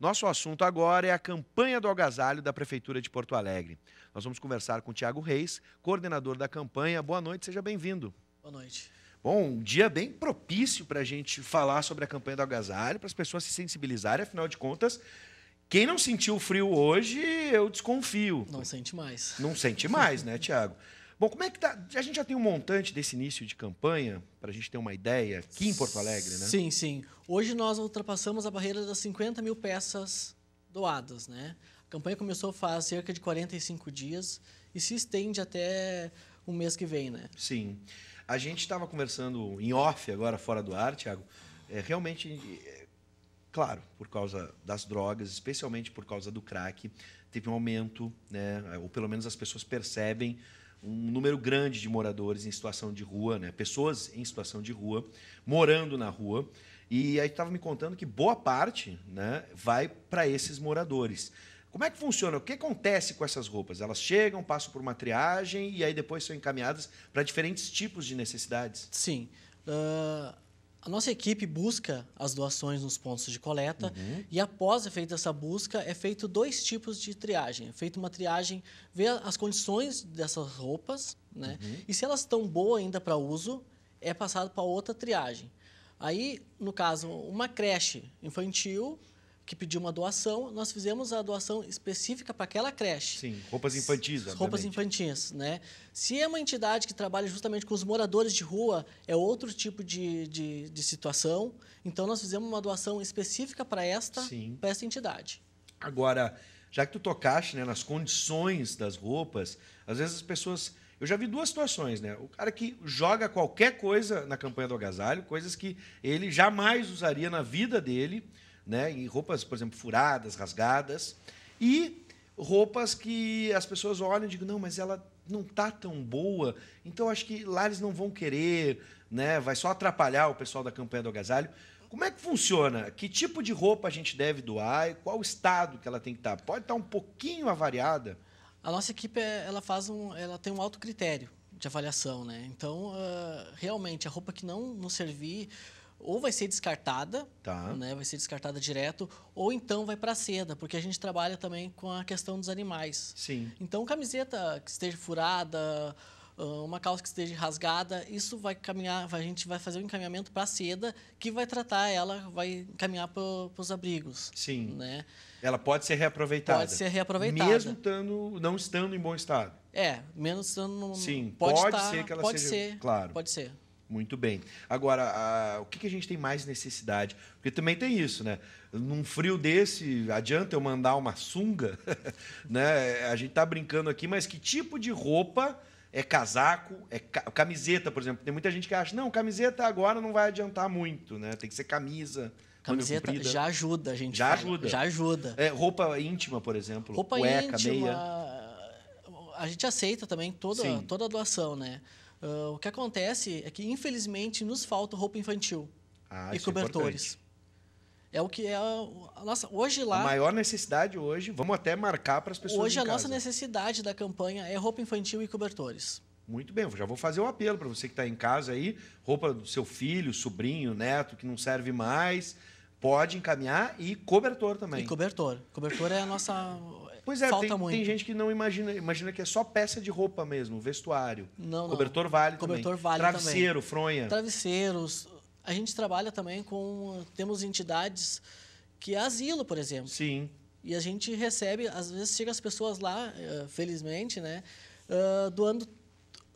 Nosso assunto agora é a campanha do agasalho da Prefeitura de Porto Alegre. Nós vamos conversar com o Tiago Reis, coordenador da campanha. Boa noite, seja bem-vindo. Boa noite. Bom, um dia bem propício para a gente falar sobre a campanha do agasalho, para as pessoas se sensibilizarem, afinal de contas, quem não sentiu frio hoje, eu desconfio. Não sente mais. Não sente mais, né, Tiago? Bom, como é que tá? A gente já tem um montante desse início de campanha, para a gente ter uma ideia, aqui em Porto Alegre, né? Sim, sim. Hoje nós ultrapassamos a barreira das 50 mil peças doadas, né? A campanha começou faz cerca de 45 dias e se estende até o mês que vem, né? Sim. A gente estava conversando em off agora, fora do ar, Tiago. É, realmente, é, claro, por causa das drogas, especialmente por causa do crack, teve um aumento, né? ou pelo menos as pessoas percebem um número grande de moradores em situação de rua, né? pessoas em situação de rua, morando na rua. E aí estava me contando que boa parte né, vai para esses moradores. Como é que funciona? O que acontece com essas roupas? Elas chegam, passam por uma triagem e aí depois são encaminhadas para diferentes tipos de necessidades? Sim. Uh a nossa equipe busca as doações nos pontos de coleta uhum. e após é feita essa busca, é feito dois tipos de triagem. É feita uma triagem, ver as condições dessas roupas, né? Uhum. E se elas estão boas ainda para uso, é passado para outra triagem. Aí, no caso, uma creche infantil que pediu uma doação, nós fizemos a doação específica para aquela creche. Sim, roupas infantis. Obviamente. Roupas infantis, né? Se é uma entidade que trabalha justamente com os moradores de rua, é outro tipo de, de, de situação. Então, nós fizemos uma doação específica para esta, esta entidade. Agora, já que tu tocaste né, nas condições das roupas, às vezes as pessoas... Eu já vi duas situações, né? O cara que joga qualquer coisa na campanha do agasalho, coisas que ele jamais usaria na vida dele, né? E roupas, por exemplo, furadas, rasgadas. E roupas que as pessoas olham e digam, não, mas ela não tá tão boa, então acho que lá eles não vão querer, né? Vai só atrapalhar o pessoal da campanha do agasalho. Como é que funciona? Que tipo de roupa a gente deve doar e qual estado que ela tem que estar? Tá? Pode estar tá um pouquinho avariada? A nossa equipe é, ela faz um, ela tem um alto critério de avaliação, né? Então, uh, realmente a roupa que não não servir ou vai ser descartada, tá. né, vai ser descartada direto, ou então vai para seda, porque a gente trabalha também com a questão dos animais. Sim. Então, camiseta que esteja furada, ah, uma calça que esteja rasgada, isso vai caminhar, a gente vai fazer um encaminhamento para a seda, que vai tratar ela, vai encaminhar para os abrigos. Sim. Né? Ela pode ser reaproveitada. Pode ser reaproveitada. Mesmo tando, não estando em bom estado. É, menos estando... Sim, pode, pode estar, ser que ela pode seja... Ser, claro. Pode ser. Muito bem. Agora, a, o que, que, a gente tem mais necessidade? Porque também tem isso, né? Num frio desse, adianta eu mandar uma sunga? né? A gente está brincando aqui, mas que tipo de roupa é casaco, é camiseta, por exemplo? Tem muita gente que acha, não, camiseta agora não vai adiantar muito, né? Tem que ser camisa. Camiseta já ajuda, a gente. Já fala. ajuda. Já ajuda. É, roupa íntima, por exemplo. Roupa cueca, íntima, meia. A gente aceita também toda, toda a doação, né? Uh, o que acontece é que, infelizmente, nos falta roupa infantil ah, e é cobertores. É, é o que é a nossa. Hoje lá. A maior necessidade hoje, vamos até marcar para as pessoas. Hoje a casa. nossa necessidade da campanha é roupa infantil e cobertores. Muito bem, já vou fazer o um apelo para você que está em casa aí, roupa do seu filho, sobrinho, neto, que não serve mais Pode encaminhar e cobertor também. E cobertor. Cobertor é a nossa. Pois é, Falta tem, muito. tem gente que não imagina, imagina que é só peça de roupa mesmo, vestuário. Não, cobertor não. vale cobertor também. vale Travesseiro, também. fronha. Travesseiros. A gente trabalha também com temos entidades que é asilo, por exemplo. Sim. E a gente recebe, às vezes chega as pessoas lá, eh, felizmente, né, eh, doando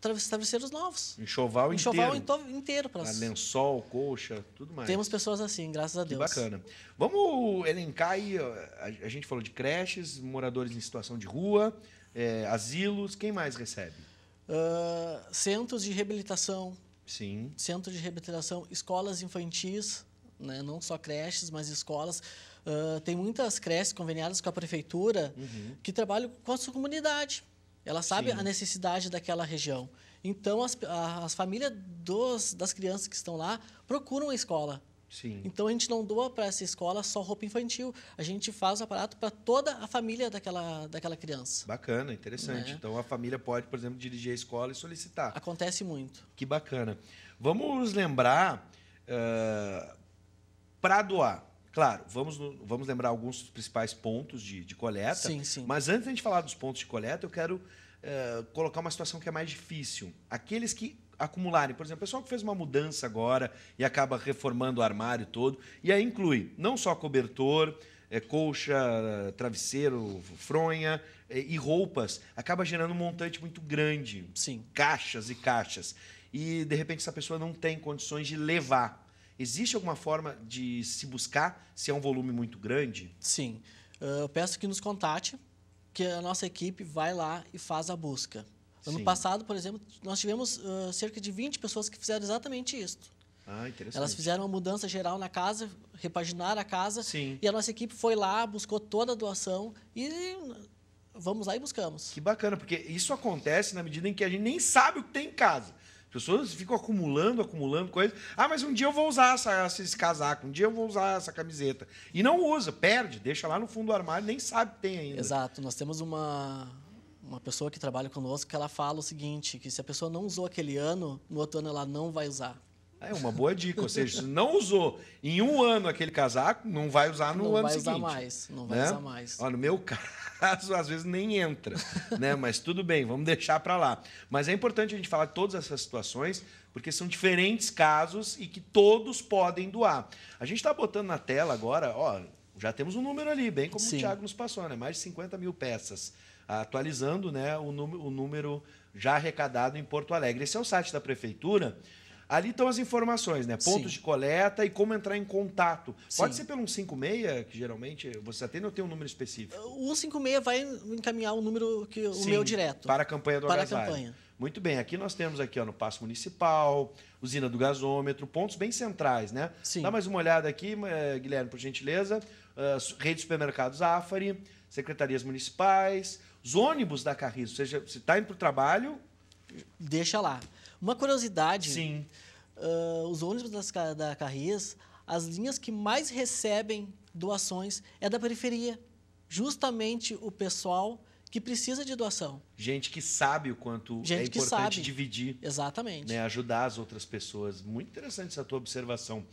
travesseiros novos. Enxoval, Enxoval inteiro. inteiro pra... Lençol, colcha, tudo mais. Temos pessoas assim, graças a que Deus. bacana. Vamos elencar aí, a, gente falou de creches, moradores em situação de rua, é, asilos, quem mais recebe? Uh, centros de reabilitação. Sim. Centros de reabilitação, escolas infantis, né? não só creches, mas escolas. Uh, tem muitas creches conveniadas com a prefeitura uhum. que trabalham com a sua comunidade. Ela sabe Sim. a necessidade daquela região. Então, as, as famílias dos, das crianças que estão lá procuram a escola. Sim. Então, a gente não doa para essa escola só roupa infantil. A gente faz o aparato para toda a família daquela, daquela criança. Bacana, interessante. Né? Então, a família pode, por exemplo, dirigir a escola e solicitar. Acontece muito. Que bacana. Vamos lembrar, uh, eh, para doar, Claro, vamos, vamos lembrar alguns dos principais pontos de, de coleta. Sim, sim. Mas antes da gente falar dos pontos de coleta, eu quero eh, colocar uma situação que é mais difícil. Aqueles que acumularem, por exemplo, o pessoal que fez uma mudança agora e acaba reformando o armário todo, e aí inclui não só cobertor, é, colcha, travesseiro, fronha é, e roupas, acaba gerando um montante muito grande. Sim. Caixas e caixas. E, de repente, essa pessoa não tem condições de levar. Existe alguma forma de se buscar se é um volume muito grande? Sim. Ah, eu peço que nos contate, que a nossa equipe vai lá e faz a busca. Ano Sim. passado, por exemplo, nós tivemos uh, cerca de 20 pessoas que fizeram exatamente isso. Ah, interessante. Elas fizeram uma mudança geral na casa, repaginaram a casa. Sim. E a nossa equipe foi lá, buscou toda a doação e vamos lá e buscamos. Que bacana, porque isso acontece na medida em que a gente nem sabe o que tem em casa. As pessoas ficam acumulando, acumulando coisas. Ah, mas um dia eu vou usar essa, esse casaco, um dia eu vou usar essa camiseta. E não usa, perde, deixa lá no fundo do armário, nem sabe que tem ainda. Exato. Nós temos uma, uma pessoa que trabalha conosco que ela fala o seguinte, que se a pessoa não usou aquele ano, no outro ano ela não vai usar. É uma boa dica, ou seja, se não usou em um ano aquele casaco, não vai usar no não ano seguinte. Não vai usar mais, não vai né? usar mais. Olha, no meu caso, às vezes nem entra, né? Mas tudo bem, vamos deixar para lá. Mas é importante a gente falar todas essas situações, porque são diferentes casos e que todos podem doar. A gente está botando na tela agora, ó, já temos um número ali, bem como Sim. o Thiago nos passou, né? Mais de 50 mil peças, atualizando né, o número já arrecadado em Porto Alegre. Esse é o site da prefeitura. Ali estão as informações, né? Pontos Sim. de coleta e como entrar em contato. Sim. Pode ser pelo 156, que geralmente você atende ou tem um número específico? O 156 vai encaminhar o número que o Sim, meu direto. Para a campanha do para agasalho. Para a campanha. Muito bem, aqui nós temos aqui ó, no Passo Municipal, usina do gasômetro, pontos bem centrais, né? Sim. Dá mais uma olhada aqui, eh, Guilherme, por gentileza. Uh, rede de supermercados Afari, secretarias municipais, os ônibus da Carris, ou seja, se está indo para o trabalho. Deixa lá. Uma curiosidade. Sim. Uh, os ônibus das, da Carris, as linhas que mais recebem doações é da periferia. Justamente o pessoal que precisa de doação. Gente que sabe o quanto é Gente é importante dividir. Exatamente. Né, ajudar as outras pessoas. Muito interessante essa tua observação.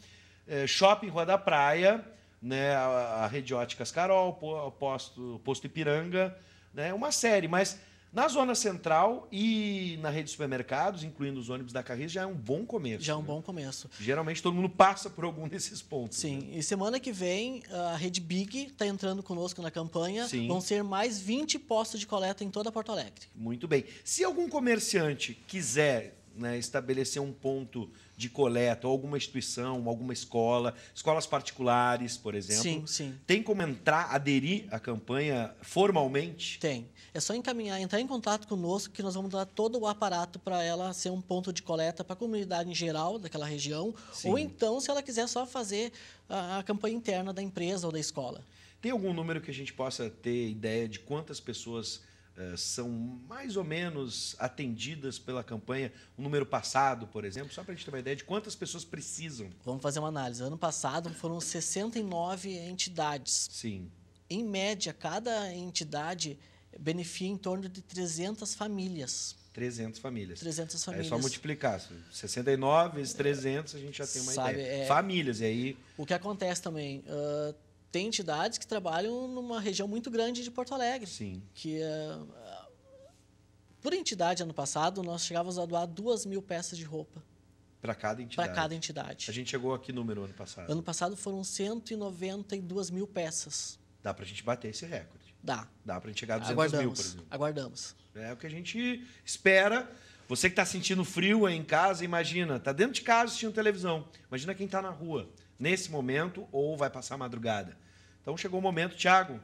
É, shopping Rua da Praia, né, a, a Rede Óticas Carol, o posto, posto Ipiranga, né, uma série, mas na zona central e na rede de supermercados, incluindo os ônibus da Carris, já é um bom começo. Já é um né? bom começo. Geralmente todo mundo passa por algum desses pontos. Sim, né? e semana que vem a Rede Big está entrando conosco na campanha. Sim. Vão ser mais 20 postos de coleta em toda Porto Alegre. Muito bem. Se algum comerciante quiser né, estabelecer um ponto de coleta, alguma instituição, alguma escola, escolas particulares, por exemplo. Sim, sim. Tem como entrar, aderir à campanha formalmente? Tem. É só encaminhar, entrar em contato conosco, que nós vamos dar todo o aparato para ela ser um ponto de coleta para a comunidade em geral daquela região, sim. ou então, se ela quiser só fazer a, a campanha interna da empresa ou da escola. Tem algum número que a gente possa ter ideia de quantas pessoas eh, são mais ou menos atendidas pela campanha? O número passado, por exemplo, só para a gente ter uma ideia de quantas pessoas precisam. Vamos fazer uma análise. Ano passado foram 69 entidades. Sim. Em média, cada entidade beneficia em torno de 300 famílias. 300 famílias. 300 famílias. É só multiplicar. 69 vezes 300, a gente já tem uma Sabe, ideia. É... Famílias, e aí... O que acontece também, uh, tem entidades que trabalham numa região muito grande de Porto Alegre. Sim. Que, uh, por entidade, ano passado, nós chegávamos a doar duas mil peças de roupa. Para cada entidade? Para cada entidade. A gente chegou a que número ano passado? Ano passado foram 192 mil peças. Dá para a gente bater esse recorde. Dá. Dá para a gente chegar a 200 aguardamos, mil, por exemplo. Aguardamos. É o que a gente espera. Você que está sentindo frio aí em casa, imagina, está dentro de casa assistindo televisão. Imagina quem está na rua nesse momento ou vai passar a madrugada. Então chegou o momento, Tiago,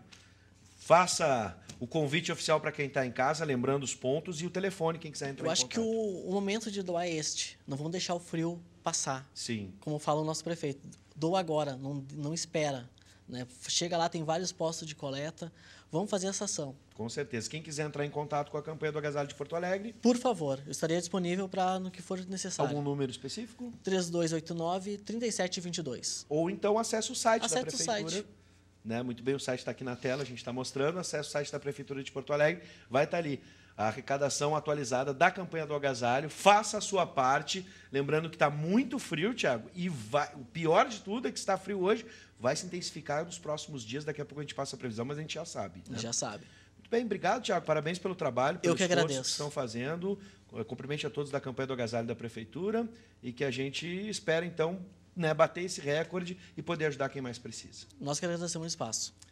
faça o convite oficial para quem está em casa, lembrando os pontos e o telefone, quem quiser entrar Eu acho que o, o, momento de doar é este. Não vamos deixar o frio passar. Sim. Como fala o nosso prefeito, doa agora, não, não espera. Né? Chega lá, tem vários postos de coleta. Vamos fazer essa ação. Com certeza. Quem quiser entrar em contato com a campanha do Agasalho de Porto Alegre. Por favor, eu estaria disponível para no que for necessário. Algum número específico? 3289-3722. Ou então acesse o site acesse da prefeitura. O site né? Muito bem, o site está aqui na tela, a gente está mostrando. Acesse o site da Prefeitura de Porto Alegre, vai estar tá ali. A arrecadação atualizada da campanha do agasalho. Faça a sua parte. Lembrando que está muito frio, Tiago. E vai, o pior de tudo é que está frio hoje. Vai se intensificar nos próximos dias. Daqui a pouco a gente passa a previsão, mas a gente já sabe. Né? Já sabe. Muito bem, obrigado, Tiago. Parabéns pelo trabalho, pelo Eu que agradeço. que estão fazendo. Cumprimente a todos da campanha do agasalho da Prefeitura. E que a gente espera, então, né, bater esse recorde e poder ajudar quem mais precisa. Nós que agradecemos o espaço.